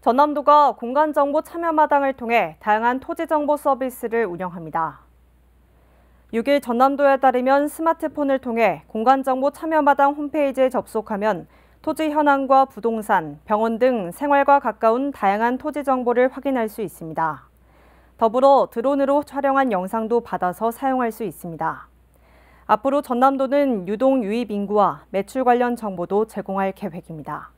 전남도가 공간정보 참여마당을 통해 다양한 토지정보 서비스를 운영합니다. 6일 전남도에 따르면 스마트폰을 통해 공간정보 참여마당 홈페이지에 접속하면 토지 현황과 부동산, 병원 등 생활과 가까운 다양한 토지 정보를 확인할 수 있습니다. 더불어 드론으로 촬영한 영상도 받아서 사용할 수 있습니다. 앞으로 전남도는 유동 유입 인구와 매출 관련 정보도 제공할 계획입니다.